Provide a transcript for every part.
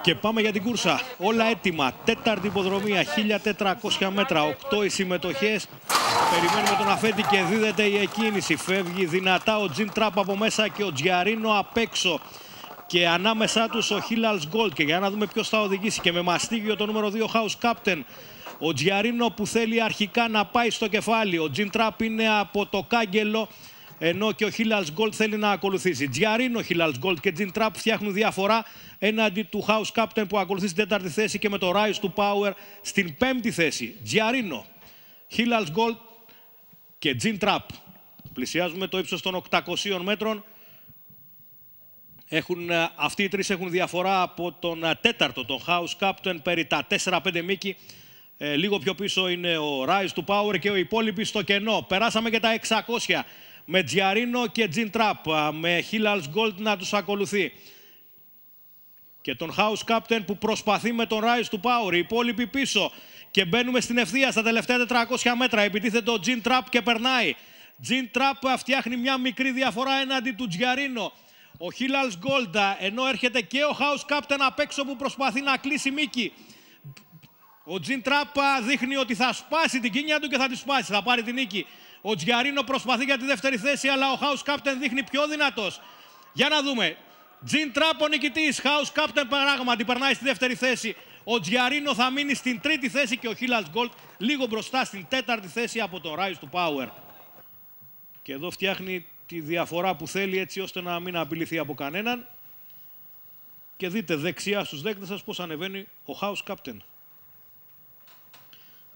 Και πάμε για την κούρσα. Όλα έτοιμα. Τέταρτη υποδρομία, 1400 μέτρα, Οκτώ οι συμμετοχές. Περιμένουμε τον Αφέτη και δίδεται η εκκίνηση. Φεύγει δυνατά ο Τζιν Τραπ από μέσα και ο Τζιαρίνο απ' έξω. Και ανάμεσά τους ο Χίλαλ Γκολτ. Και για να δούμε ποιος θα οδηγήσει. Και με μαστίγιο το νούμερο 2 House Captain. Ο Τζιαρίνο που θέλει αρχικά να πάει στο κεφάλι. Ο Τζιν Τραπ είναι από το κάγκελο ενώ και ο Χίλαλ Γκολτ θέλει να ακολουθήσει. Τζιαρίνο, Χίλαλ Γκολτ και Τζιν Τραπ φτιάχνουν διαφορά έναντι του House Captain που ακολουθεί στην τέταρτη θέση και με το Rise του Power στην πέμπτη θέση. Τζιαρίνο, Χίλαλ Γκολτ και Τζιν Τραπ. Πλησιάζουμε το ύψος των 800 μέτρων. Έχουν, ε, αυτοί οι τρεις έχουν διαφορά από τον ε, τέταρτο, τον House Captain, περί τα 4-5 μήκη. Ε, λίγο πιο πίσω είναι ο Rise to Power και ο υπόλοιποι στο κενό. Περάσαμε και τα 600 με Τζιαρίνο και Τζιν Τραπ, με Χίλαλς Γκόλτ να τους ακολουθεί. Και τον House Κάπτεν που προσπαθεί με τον Ράις του Power, οι υπόλοιποι πίσω. Και μπαίνουμε στην ευθεία στα τελευταία 400 μέτρα. Επιτίθεται ο Τζιν Τραπ και περνάει. Τζιν Τραπ φτιάχνει μια μικρή διαφορά έναντι του Τζιαρίνο. Ο Χίλαλς Γκολτα, ενώ έρχεται και ο House Κάπτεν απ' έξω που προσπαθεί να κλείσει Μίκη. Ο Τζιν Τράπα δείχνει ότι θα σπάσει την κίνια του και θα τη σπάσει. Θα πάρει την νίκη. Ο Τζιαρίνο προσπαθεί για τη δεύτερη θέση, αλλά ο House Κάπτεν δείχνει πιο δυνατός. Για να δούμε. Τζιν Τράπ ο νικητή. House Κάπτεν πράγματι περνάει στη δεύτερη θέση. Ο Τζιαρίνο θα μείνει στην τρίτη θέση και ο Χίλαλ Γκολτ λίγο μπροστά στην τέταρτη θέση από το Rise του Power. Και εδώ φτιάχνει τη διαφορά που θέλει έτσι ώστε να μην απειληθεί από κανέναν. Και δείτε δεξιά στους δέκτες σας πώς ανεβαίνει ο House Captain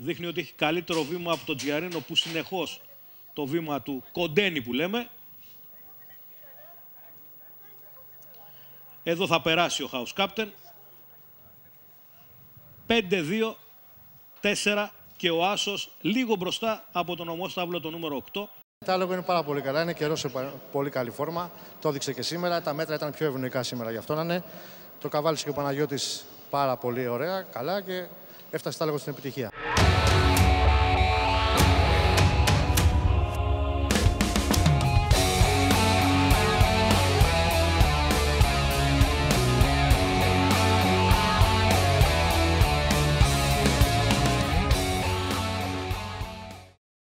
δείχνει ότι έχει καλύτερο βήμα από τον Τζιαρίνο που συνεχώς το βήμα του κοντένει που λέμε. Εδώ θα περάσει ο House Captain. 5-2, 4 και ο Άσος λίγο μπροστά από τον ομόσταυλο το νούμερο 8. Τα λόγω είναι πάρα πολύ καλά, είναι καιρός σε πολύ καλή φόρμα. Το έδειξε και σήμερα. Τα μέτρα ήταν πιο ευνοϊκά σήμερα για να είναι. Το καβάλισε και ο Παναγιώτης πάρα πολύ ωραία, καλά και έφτασε τα στην επιτυχία.